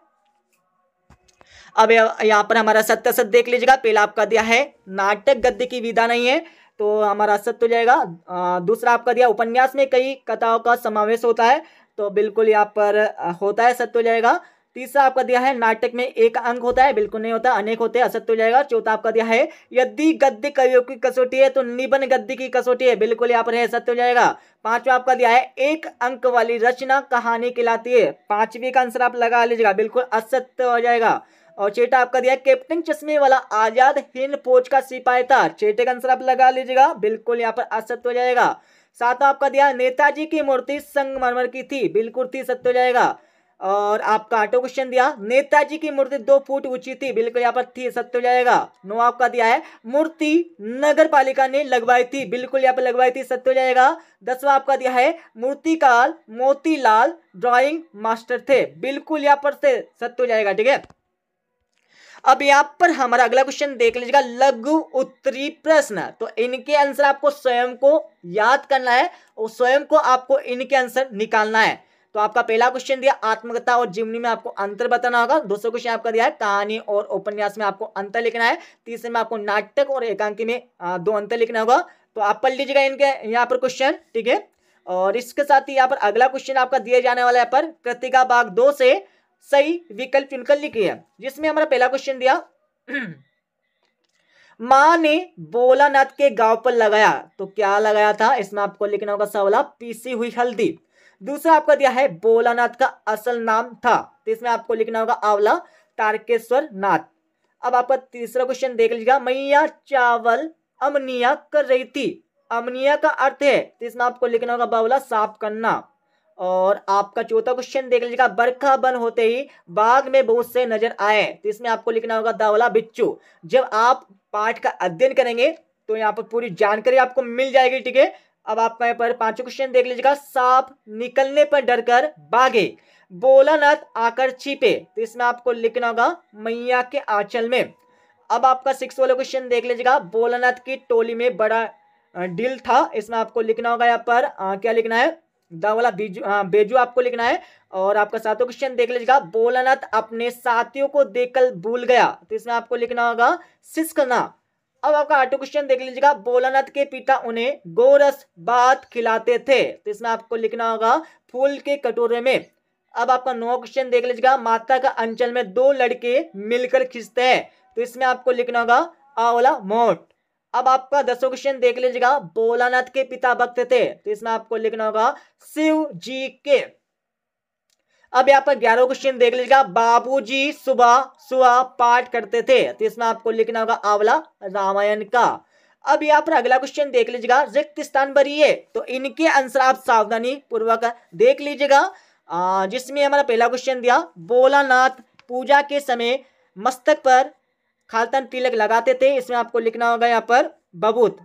अब यहाँ पर हमारा सत्य असत देख लीजिएगा पहला आपका दिया है नाटक गद्य की विधा नहीं है तो हमारा सत्य हो जाएगा दूसरा आपका दिया उपन्यास में कई कथाओं का समावेश होता है तो बिल्कुल यहाँ पर होता है सत्य हो जाएगा तीसरा आपका दिया है नाटक में एक अंक होता है बिल्कुल नहीं होता अनेक होते हैं असत्य हो जाएगा चौथा आपका दिया है यदि गद्य कवियों की कसौटी है तो निबन गद्य की कसौटी है बिल्कुल यहाँ पर है सत्य हो जाएगा पांचवा आपका दिया है एक अंक वाली रचना कहानी कहलाती है पांचवी का आंसर आप लगा लीजिएगा बिल्कुल असत्य हो जाएगा और चेटा आपका दिया कैप्टन चश्मे वाला आजाद हिंद फौज का सिपाही था चेटे का आंसर आप लगा लीजिएगा बिल्कुल यहाँ पर असत्य हो जाएगा साथ आपका दिया नेताजी की मूर्ति संगमरमर की थी बिल्कुल थी सत्य हो जाएगा और आपका आठो क्वेश्चन दिया नेताजी की मूर्ति दो फुट ऊंची थी बिल्कुल यहाँ पर थी सत्य हो जाएगा नो आपका दिया है मूर्ति नगर पालिका ने लगवाई थी बिल्कुल यहाँ पर लगवाई थी सत्य हो जाएगा दसवा आपका दिया है मूर्तिकाल मोतीलाल ड्राइंग मास्टर थे बिल्कुल यहाँ पर से सत्य हो जाएगा ठीक है अब यहां पर हमारा अगला क्वेश्चन देख लीजिएगा लघु उत्तरी प्रश्न तो इनके आंसर आपको स्वयं को याद करना है और स्वयं को आपको इनके आंसर निकालना है तो आपका पहला क्वेश्चन दिया आत्मकथा और जीवनी में आपको अंतर बताना होगा दूसरा क्वेश्चन आपका दिया है कहानी और उपन्यास में आपको अंतर लिखना है तीसरे में आपको नाटक और एकांकी में दो अंतर लिखना होगा तो आप पढ़ लीजिएगा इनके यहाँ पर क्वेश्चन ठीक है और इसके साथ ही यहाँ पर अगला क्वेश्चन आपका दिया जाने वाला है पर कृतिका बाग दो से सही विकल्प चुनकर हैं जिसमें हमारा पहला क्वेश्चन दिया माँ ने बोलानाथ के गांव पर लगाया तो क्या लगाया था इसमें आपको लिखना होगा सवला पीसी हुई हल्दी दूसरा आपका दिया है बोलानाथ का असल नाम था तो इसमें आपको लिखना होगा आंवला तारकेश्वर नाथ अब आपका तीसरा क्वेश्चन देख लीजिएगा मैया चावल अमनिया कर रही थी अमनिया का अर्थ है तो इसमें आपको लिखना होगा बावला साफ करना और आपका चौथा क्वेश्चन देख लीजिएगा बरखा बन होते ही बाघ में बहुत से नजर आए तो इसमें आपको लिखना होगा दावला बिच्चू जब आप पाठ का अध्ययन करेंगे तो यहाँ पर पूरी जानकारी आपको मिल जाएगी ठीक है अब आपका यहाँ पर पांचवा क्वेश्चन देख लीजिएगा सांप निकलने पर डरकर बागे बोला नाथ आकर छिपे तो इसमें आपको लिखना होगा मैया के आंचल में अब आपका सिक्स वाला क्वेश्चन देख लीजिएगा बोलानाथ की टोली में बड़ा डील था इसमें आपको लिखना होगा यहाँ पर आ, क्या लिखना है द वाला बीजू हाँ बेजू आपको लिखना है और आपका सातों क्वेश्चन देख लीजिएगा बोलनाथ अपने साथियों को देखकर भूल गया तो इसमें आपको लिखना होगा सिस्कना अब आपका आठो क्वेश्चन देख लीजिएगा बोलनाथ के पिता उन्हें गोरस बात खिलाते थे तो इसमें आपको लिखना होगा फूल के कटोरे में अब आपका नौ क्वेश्चन देख लीजिएगा माता का अंचल में दो लड़के मिलकर खींचते हैं तो इसमें आपको लिखना होगा आवला मोट अब आपका दसों क्वेश्चन देख लीजिएगा बोलानाथ के पिता भक्त थे तो इसमें आपको लिखना होगा शिव जी के अब यहाँ पर ग्यारह क्वेश्चन देख लीजिएगा बाबूजी सुबह सुबह पाठ करते थे तो इसमें आपको लिखना होगा आंवला रामायण का अब यहाँ पर अगला क्वेश्चन देख लीजिएगा रिक्त स्थान भरिए तो इनके आंसर आप सावधानी पूर्वक देख लीजिएगा जिसमें हमारा पहला क्वेश्चन दिया बोलानाथ पूजा के समय मस्तक पर खालतन तिलक लगाते थे इसमें आपको लिखना होगा यहाँ पर बबूत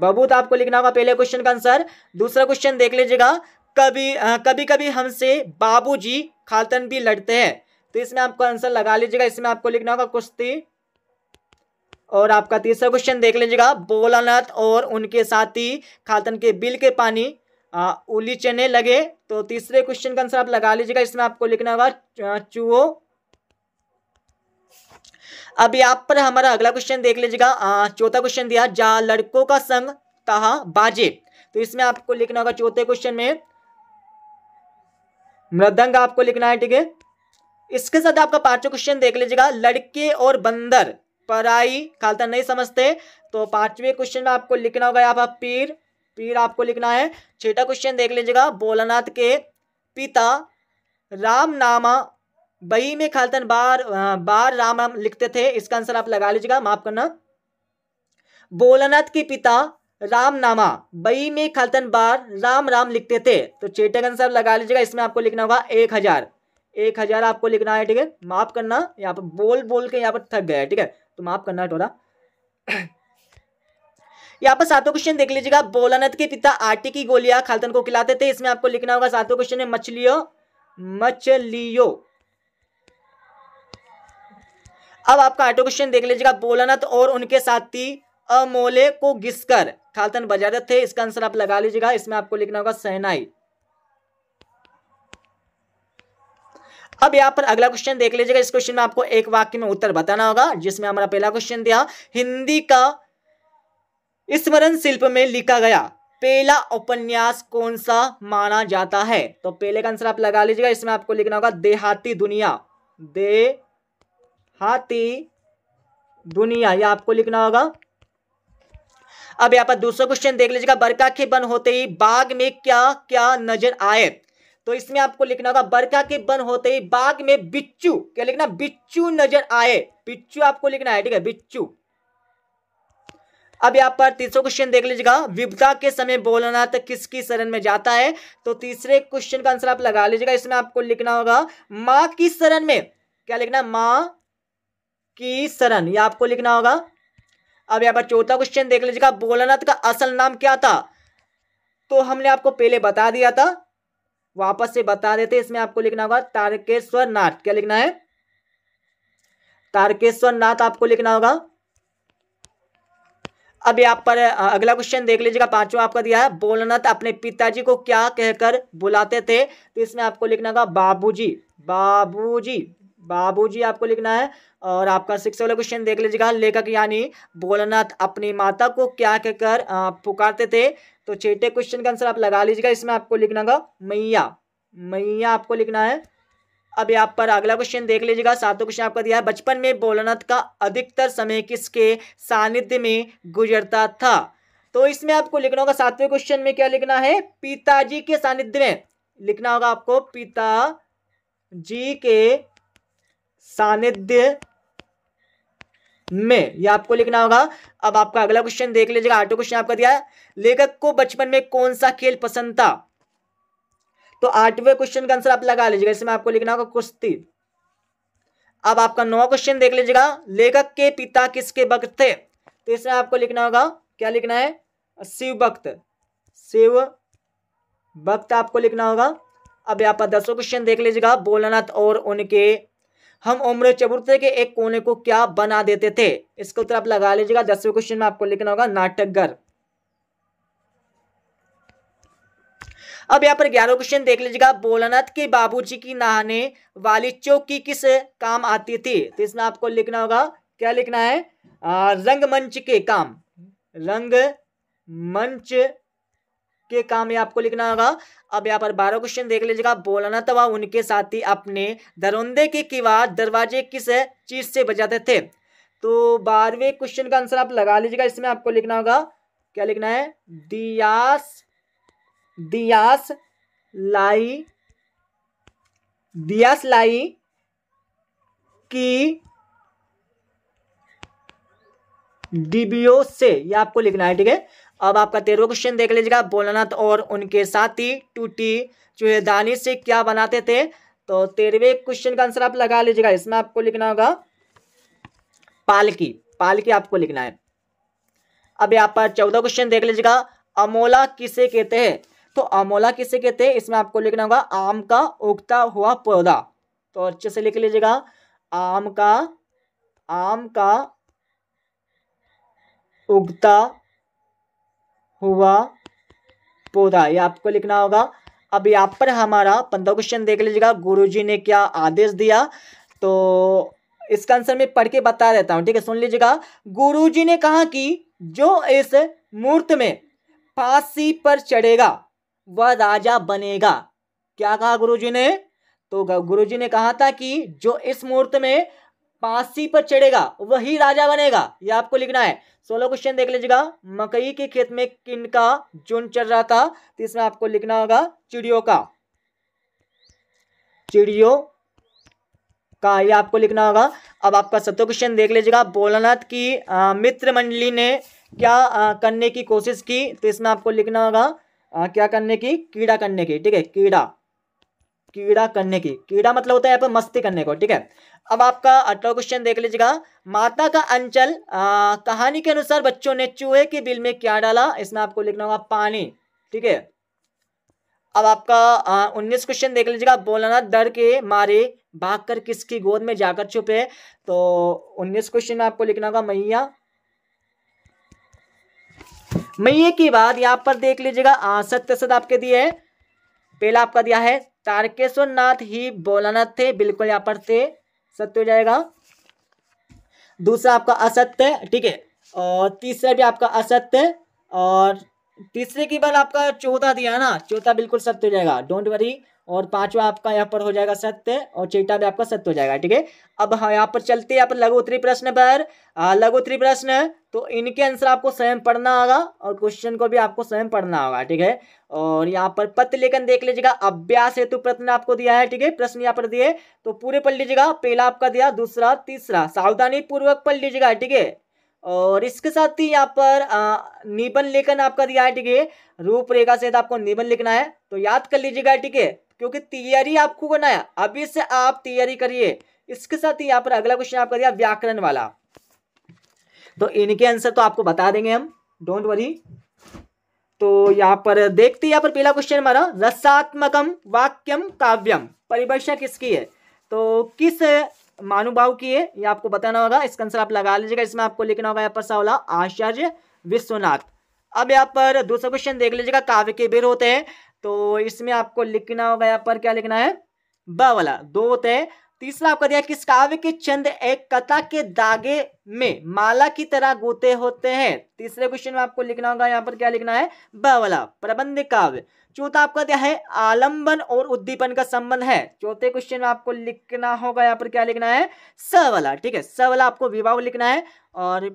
बबूत आपको लिखना होगा पहले क्वेश्चन का आंसर दूसरा क्वेश्चन देख लीजिएगा कभी आ, कभी कभी हमसे बाबूजी खालतन भी लड़ते हैं तो इसमें आपको आंसर लगा लीजिएगा इसमें आपको लिखना होगा कुश्ती और आपका तीसरा क्वेश्चन देख लीजिएगा बोलानाथ और उनके साथी खालतन के बिल के पानी उली चने लगे तो तीसरे क्वेश्चन का आंसर आप लगा लीजिएगा इसमें आपको लिखना होगा चूहो अब यहाँ पर हमारा अगला क्वेश्चन देख लीजिएगा चौथा क्वेश्चन दिया जा लड़कों का संग कहा बाजे तो इसमें आपको लिखना होगा चौथे क्वेश्चन में मृदंग आपको लिखना है ठीक है इसके साथ आपका पांचवा क्वेश्चन देख लीजिएगा लड़के और बंदर पराई खालता नहीं समझते तो पांचवें क्वेश्चन में आपको लिखना होगा यहाँ पर पीर पीर आपको लिखना है छठा क्वेश्चन देख लीजिएगा भोलानाथ के पिता रामनामा बई में खालतन बार बार राम राम लिखते थे इसका आंसर आप लगा लीजिएगा माफ करना बोलनाथ के पिता रामनामा बई में खालतन बार राम राम लिखते थे तो चेटक आंसर लगा लीजिएगा इसमें आपको लिखना होगा एक हजार एक हजार आपको लिखना है ठीक है माफ करना यहाँ पर बोल बोल के यहाँ पर थक गया ठीक है तो माफ करना थोड़ा यहाँ पर सातों क्वेश्चन देख लीजिएगा बोलानत के पिता आटे की गोलियां खालतन को खिलाते थे इसमें आपको लिखना होगा सातों क्वेश्चन है मछलियों मछलियों अब आपका ऑटो क्वेश्चन देख लीजिएगा बोलनत और उनके साथी अमोले को घिसकर खालतन बजादत थे इसका आंसर आप लगा लीजिएगा इसमें आपको लिखना होगा सहनाई अब यहाँ पर अगला क्वेश्चन देख लीजिएगा इस क्वेश्चन में आपको एक वाक्य में उत्तर बताना होगा जिसमें हमारा पहला क्वेश्चन दिया हिंदी का स्मरण शिल्प में लिखा गया पहला उपन्यास कौन सा माना जाता है तो पहले का आंसर आप लगा लीजिएगा इसमें आपको लिखना होगा देहाती दुनिया दे हाथी दुनिया ये आपको लिखना होगा अब यहाँ पर दूसरा क्वेश्चन देख लीजिएगा बरखा के बन होते ही बाघ में क्या क्या नजर आए तो इसमें आपको लिखना होगा बरखा के बन होते ही बाघ में बिच्चू क्या लिखना बिच्चू नजर आए बिच्चू आपको लिखना है ठीक है बिच्चू अब यहाँ पर तीसरा क्वेश्चन देख लीजिएगा विपदा के समय बोलना तो किसकी शरण में जाता है तो तीसरे क्वेश्चन का आंसर आप लगा लीजिएगा इसमें आपको लिखना होगा माँ की शरण में क्या लिखना माँ की शरण ये आपको लिखना होगा अब यहाँ पर चौथा क्वेश्चन देख लीजिएगा भोलानाथ का असल नाम क्या था तो हमने आपको पहले बता दिया था वापस से बता देते इसमें आपको लिखना होगा तारकेश्वर नाथ क्या लिखना है तारकेश्वर नाथ आपको लिखना होगा अब यहाँ पर अगला क्वेश्चन देख लीजिएगा पांचवा आपका दिया है भोलानाथ अपने पिताजी को क्या कहकर बुलाते थे तो इसमें आपको लिखना होगा बाबूजी बाबूजी बाबूजी आपको लिखना है और आपका सिक्स वाला क्वेश्चन देख लीजिएगा लेखक यानी भोलानाथ अपनी माता को क्या कहकर पुकारते थे तो छठे क्वेश्चन का आंसर आप लगा लीजिएगा इसमें आपको लिखना होगा मैया मैया आपको लिखना है अब यहाँ पर अगला क्वेश्चन देख लीजिएगा सातवा क्वेश्चन आपका दिया है बचपन में भोलानाथ का अधिकतर समय किसके सानिध्य में गुजरता था तो इसमें आपको लिखना होगा सातवें क्वेश्चन में क्या लिखना है पिताजी के सानिध्य में लिखना होगा आपको पिता जी के सानिध्य में ये आपको लिखना होगा अब आपका अगला क्वेश्चन देख लीजिएगा आठो क्वेश्चन आपका दिया है लेखक को बचपन में कौन सा खेल पसंद था तो आठवें क्वेश्चन का आंसर आप लगा लीजिएगा इसमें आपको लिखना होगा कुश्ती अब आपका नौ क्वेश्चन देख लीजिएगा लेखक के पिता किसके भक्त थे तो इसमें आपको लिखना होगा क्या लिखना है शिव भक्त शिव भक्त आपको लिखना होगा अब यहाँ पर दसों क्वेश्चन देख लीजिएगा भोलानाथ और उनके हम उम्र चबुर्ते के एक कोने को क्या बना देते थे इसका उत्तर आप लगा लीजिएगा दसवें क्वेश्चन में आपको लिखना होगा नाटक घर अब यहाँ पर ग्यारह क्वेश्चन देख लीजिएगा बोलानाथ के बाबूजी की नहाने वाली चौकी किस काम आती थी तो इसमें आपको लिखना होगा क्या लिखना है रंगमंच के काम रंग मंच के काम यहाँ आपको लिखना होगा अब यहाँ पर बारह क्वेश्चन देख लीजिएगा बोलाना तवा उनके साथी अपने दरोंदे के किवाड़ दरवाजे किस चीज़ से बजाते थे तो बारहवें क्वेश्चन का आंसर आप लगा लीजिएगा इसमें आपको लिखना होगा क्या लिखना है दियास दियास लाई दियास लाई की डीबीओ से ये आपको लिखना है ठीक है अब आपका तेरह क्वेश्चन देख लीजिएगा बोलनाथ और उनके साथी टूटी दानी से क्या बनाते थे तो तेरहवें क्वेश्चन का आंसर आप लगा लीजिएगा इसमें आपको लिखना होगा पालकी पालकी आपको लिखना है अब यहाँ पर चौदह क्वेश्चन देख लीजिएगा अमोला किसे कहते हैं तो अमोला किसे कहते हैं इसमें आपको लिखना होगा आम का उगता हुआ पौधा तो अच्छे से लिख लीजिएगा आम का आम का उगता हुआ पौधा ये आपको लिखना होगा अब यहाँ पर हमारा पंद्रह क्वेश्चन देख लीजिएगा गुरुजी ने क्या आदेश दिया तो इसका आंसर मैं पढ़ के बता देता हूँ ठीक है सुन लीजिएगा गुरुजी ने कहा कि जो इस मूर्त में फांसी पर चढ़ेगा वह राजा बनेगा क्या कहा गुरुजी ने तो गुरुजी ने कहा था कि जो इस मूर्त में पासी पर चढ़ेगा वही राजा बनेगा ये आपको लिखना है सोलह क्वेश्चन देख लीजिएगा मकई के खेत में किन का जून चल रहा था तो इसमें आपको लिखना होगा चिड़ियों का चिड़ियों का ये आपको लिखना होगा अब आपका सत्रह क्वेश्चन देख लीजिएगा बोलानाथ की आ, मित्र मंडली ने क्या आ, करने की कोशिश की तो इसमें आपको लिखना होगा क्या करने की कीड़ा करने की ठीक है कीड़ा कीड़ा करने की कीड़ा मतलब होता है यहाँ पर मस्ती करने को ठीक है अब आपका अठारह क्वेश्चन देख लीजिएगा माता का अंचल आ, कहानी के अनुसार बच्चों ने चूहे के बिल में क्या डाला इसमें आपको लिखना होगा पानी ठीक है अब आपका उन्नीस क्वेश्चन देख लीजिएगा बोलाना डर के मारे भागकर किसकी गोद में जाकर छुपे तो उन्नीस क्वेश्चन में आपको लिखना होगा मैया मैया की बात यहाँ पर देख लीजिएगा सत्य सद आपके दिए है पहला आपका दिया है तारकेश्वर नाथ ही बोलाना थे बिल्कुल यहाँ पर से सत्य हो जाएगा दूसरा आपका असत्य ठीक है और तीसरा भी आपका असत्य और तीसरे की बार आपका चौथा दिया है ना चौथा बिल्कुल सत्य हो जाएगा डोंट वरी और पांचवा आपका यहाँ पर हो जाएगा सत्य और चेटा भी आपका सत्य हो जाएगा ठीक है अब हाँ यहाँ पर चलते हैं लघु उत्तरी प्रश्न पर लघु उत्तरी प्रश्न तो इनके आंसर आपको स्वयं पढ़ना होगा और क्वेश्चन को भी आपको स्वयं पढ़ना होगा ठीक है और यहाँ पर पत्र लेखन देख लीजिएगा अभ्यास हेतु प्रश्न आपको दिया है ठीक है प्रश्न यहाँ पर दिए तो पूरे पढ़ लीजिएगा पहला आपका दिया दूसरा तीसरा सावधानी पूर्वक पढ़ लीजिएगा ठीक है और इसके साथ ही यहाँ पर निबंध लेखन आपका दिया है ठीक है रूपरेखा से तो आपको निबंध लिखना है तो याद कर लीजिएगा ठीक है क्योंकि तैयारी आपको करना है अभी से आप तैयारी करिए इसके साथ ही यहाँ पर अगला क्वेश्चन आप करिए व्याकरण वाला तो इनके आंसर तो आपको बता देंगे हम डोंट वरी तो यहाँ पर देखते यहाँ पर पहला क्वेश्चन हमारा रसात्मकम वाक्यम काव्यम परिभाषा किसकी है तो किस मानुभाव की है ये आपको बताना होगा इसका आंसर आप लगा लीजिएगा इसमें आपको लिखना होगा यहाँ पर सवाला आचार्य विश्वनाथ अब यहाँ पर दूसरा क्वेश्चन देख लीजिएगा काव्य के बेर होते हैं तो इसमें आपको लिखना होगा यहाँ पर क्या लिखना है ब वाला दो हैं तीसरा आपका दिया किस काव्य के चंद एक कथा के दागे में माला की तरह गोते होते हैं तीसरे क्वेश्चन में आपको लिखना होगा यहाँ पर क्या लिखना है ब वाला प्रबंध काव्य चौथा आपका दिया है आलंबन और उद्दीपन का संबंध है चौथे क्वेश्चन में आपको लिखना होगा यहाँ पर क्या लिखना है स वाला ठीक है स वाला आपको विभाव लिखना है और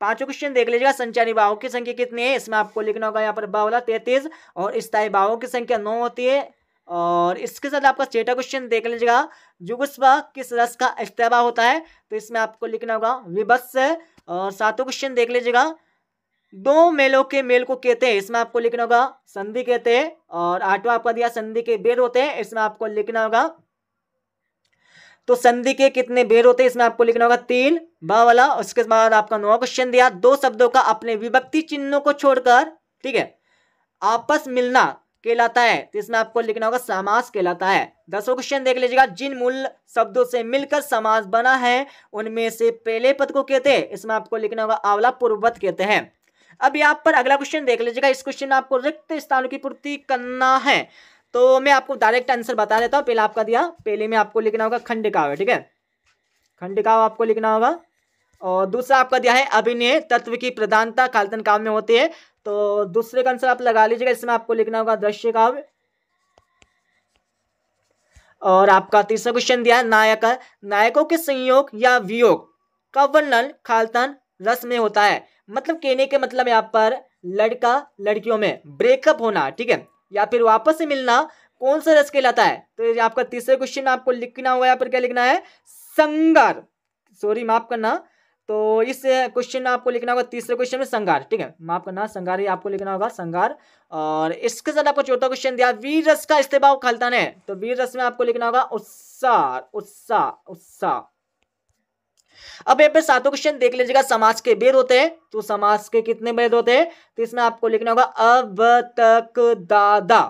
पांचों क्वेश्चन देख लीजिएगा संचारी बाहों की संख्या कितनी है इसमें आपको लिखना होगा यहाँ पर बावला तैतीस और स्थायी बाहों की संख्या नौ होती है और इसके साथ आपका छठा क्वेश्चन देख लीजिएगा जुगुस्वा किस रस का इस्तेबा होता है तो इसमें आपको लिखना होगा विभत्स और सातों क्वेश्चन देख लीजिएगा दो मेलों के मेल को कहते हैं इसमें आपको लिखना होगा संधि कहते हैं और आठवां आपका दिया संधि के बेद होते हैं इसमें आपको लिखना होगा तो संधि के कितने भेद होते हैं इसमें आपको लिखना होगा तीन बा वाला उसके बाद आपका नौवा क्वेश्चन दिया दो शब्दों का अपने विभक्ति चिन्हों को छोड़कर ठीक है आपस मिलना कहलाता है तो इसमें आपको लिखना होगा समास कहलाता है दसों क्वेश्चन देख लीजिएगा जिन मूल शब्दों से मिलकर समास बना है उनमें से पहले पद को कहते हैं इसमें आपको लिखना होगा आंवला पूर्ववत कहते हैं अब यहाँ पर अगला क्वेश्चन देख लीजिएगा इस क्वेश्चन में आपको रिक्त स्थानों की पूर्ति करना है तो मैं आपको डायरेक्ट आंसर बता देता हूँ पहले आपका दिया पहले में आपको लिखना होगा खंडकाव्य ठीक है खंडकाव्य आपको लिखना होगा और दूसरा आपका दिया है अभिनय तत्व की प्रधानता काल्तन काव्य में होती है तो दूसरे का आंसर आप लगा लीजिएगा इसमें आपको लिखना होगा दृश्य काव्य और आपका तीसरा क्वेश्चन दिया है नायक नायकों के संयोग या वियोग का वर्णन खालतन रस में होता है मतलब कहने के मतलब यहाँ पर लड़का लड़कियों में ब्रेकअप होना ठीक है या फिर वापस से मिलना कौन सा रस कहलाता है तो आपका तीसरा क्वेश्चन आपको लिखना होगा या फिर क्या लिखना है संगार सॉरी माफ करना तो इस क्वेश्चन में आपको लिखना होगा तीसरे क्वेश्चन में संगार ठीक है माफ करना संगार ही आपको लिखना होगा संगार और इसके साथ आपको चौथा क्वेश्चन दिया वीर रस का इस्तेमाल खालता है तो वीर रस में आपको लिखना होगा उत्साह उत्साह उत्साह अब यहाँ पे सातों क्वेश्चन देख लीजिएगा समाज के वेद होते हैं तो समाज के कितने वेद होते हैं तो इसमें आपको लिखना होगा अब तक दादा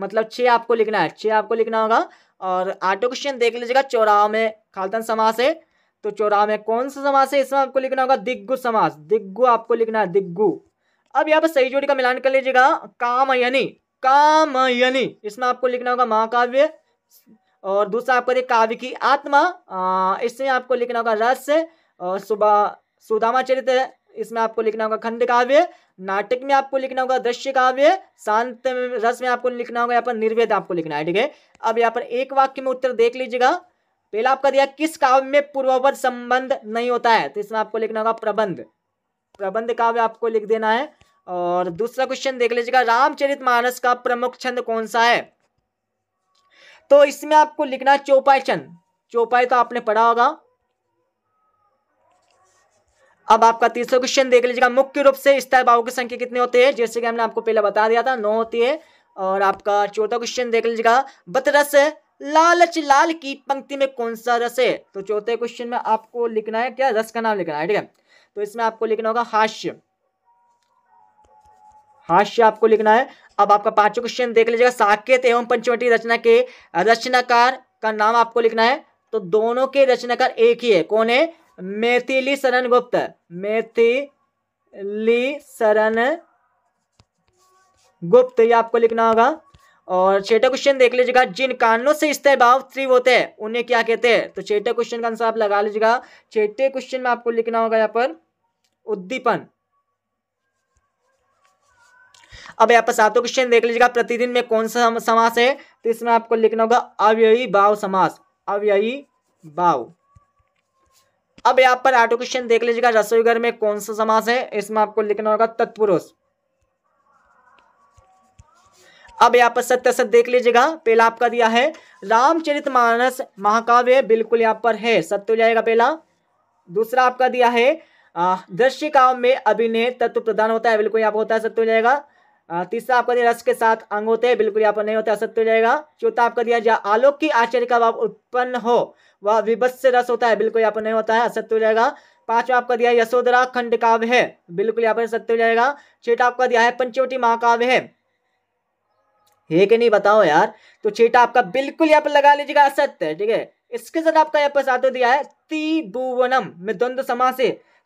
मतलब छः आपको लिखना है छः आपको लिखना होगा और आठों क्वेश्चन देख लीजिएगा चौराव में खालतन समास है तो चौराव में कौन सा समास है इसमें आपको लिखना होगा दिग्गु समास दिग्गु आपको लिखना है दिग्गु अब यहाँ पर सही जोड़ी का मिलान कर लीजिएगा कामयनी कामयनी इसमें आपको लिखना होगा महाकाव्य और दूसरा आपको काव्य की आत्मा इसमें आपको लिखना होगा रस और सुबह सुदामा चरित्र इसमें आपको लिखना होगा खंड काव्य नाटक में आपको लिखना होगा दृश्य काव्य शांत रस में आपको लिखना होगा यहाँ पर निर्वेद आपको लिखना है ठीक है अब यहाँ पर एक वाक्य में उत्तर देख लीजिएगा पहला आपका दिया किस काव्य में पूर्ववत संबंध नहीं होता है तो इसमें आपको लिखना होगा प्रबंध प्रबंध काव्य आपको लिख देना है और दूसरा क्वेश्चन देख लीजिएगा रामचरित मानस का प्रमुख छंद कौन सा है तो इसमें आपको लिखना है चौपाई चंद चौपाई तो आपने पढ़ा होगा अब आपका तीसरा क्वेश्चन देख लीजिएगा मुख्य रूप से स्तर भावों की संख्या कितने होती है जैसे कि हमने आपको पहले बता दिया था नौ होती है और आपका चौथा क्वेश्चन देख लीजिएगा बतरस लालच लाल की पंक्ति में कौन सा रस है तो चौथे क्वेश्चन में आपको लिखना है क्या रस का नाम लिखना है ठीक है तो इसमें आपको लिखना होगा हास्य हास्य आपको लिखना है अब आपका पांचों क्वेश्चन देख लीजिएगा साकेत एवं पंचवटी रचना के रचनाकार का नाम आपको लिखना है तो दोनों के रचनाकार एक ही है कौन है मैथिली शरण गुप्त मैथिली शरण गुप्त ये आपको लिखना होगा और छठा क्वेश्चन देख लीजिएगा जिन कानों से स्थायी भाव तीव्र होते हैं उन्हें क्या कहते हैं तो छठे क्वेश्चन का आंसर आप लगा लीजिएगा छठे क्वेश्चन में आपको लिखना होगा यहाँ पर उद्दीपन अब यहाँ पर सातों क्वेश्चन देख लीजिएगा प्रतिदिन में कौन सा समास है तो इसमें आपको लिखना होगा अव्ययी भाव समास अव्ययी भाव अब यहाँ पर आठों क्वेश्चन देख लीजिएगा रसोई घर में कौन सा समास है इसमें आपको लिखना होगा तत्पुरुष अब यहाँ पर सत्य सत्य देख लीजिएगा पहला आपका दिया है रामचरित मानस महाकाव्य बिल्कुल यहाँ पर है सत्य हो जाएगा पहला दूसरा आपका दिया है दृश्य काव्य में अभिनय तत्व प्रधान होता है बिल्कुल यहाँ पर होता है सत्य हो जाएगा तीसरा आपका दिया रस के साथ अंग होते हैं बिल्कुल यहाँ पर नहीं होते असत्य हो जाएगा चौथा आपका दिया जा आलोक की आश्चर्य का भाव उत्पन्न हो वह विभत्स रस होता है बिल्कुल यहाँ पर नहीं होता है असत्य हो जाएगा पांचवा आपका दिया यशोधरा खंड काव्य है बिल्कुल यहाँ पर सत्य हो जाएगा छठा आपका दिया है पंचवटी महाकाव्य है ये कि नहीं बताओ यार तो छठा आपका बिल्कुल यहाँ पर लगा लीजिएगा असत्य ठीक है इसके साथ आपका यहाँ पर सातों दिया है त्रिभुवनम में द्वंद्व समास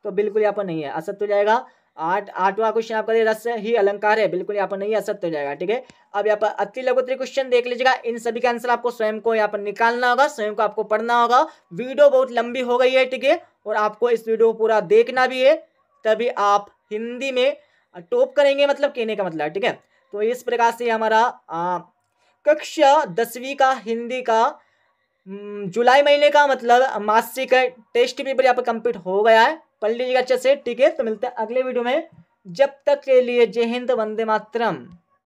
तो बिल्कुल यहाँ पर नहीं है असत्य हो जाएगा आठ आठवां क्वेश्चन आपका दे रस ही अलंकार है बिल्कुल यहाँ पर नहीं असत्य हो जाएगा ठीक है अब यहाँ पर अति लघुतरी क्वेश्चन देख लीजिएगा इन सभी का आंसर आपको स्वयं को यहाँ पर निकालना होगा स्वयं को आपको पढ़ना होगा वीडियो बहुत लंबी हो गई है ठीक है और आपको इस वीडियो को पूरा देखना भी है तभी आप हिंदी में टॉप करेंगे मतलब कहने का मतलब ठीक है तो इस प्रकार से हमारा कक्षा दसवीं का हिंदी का हम्म, जुलाई महीने का मतलब मासिक टेस्ट पेपर यहाँ पर कंप्लीट हो गया है पढ़ लीजिएगा अच्छे से ठीक है तो मिलते हैं अगले वीडियो में जब तक के लिए जय हिंद वंदे मातरम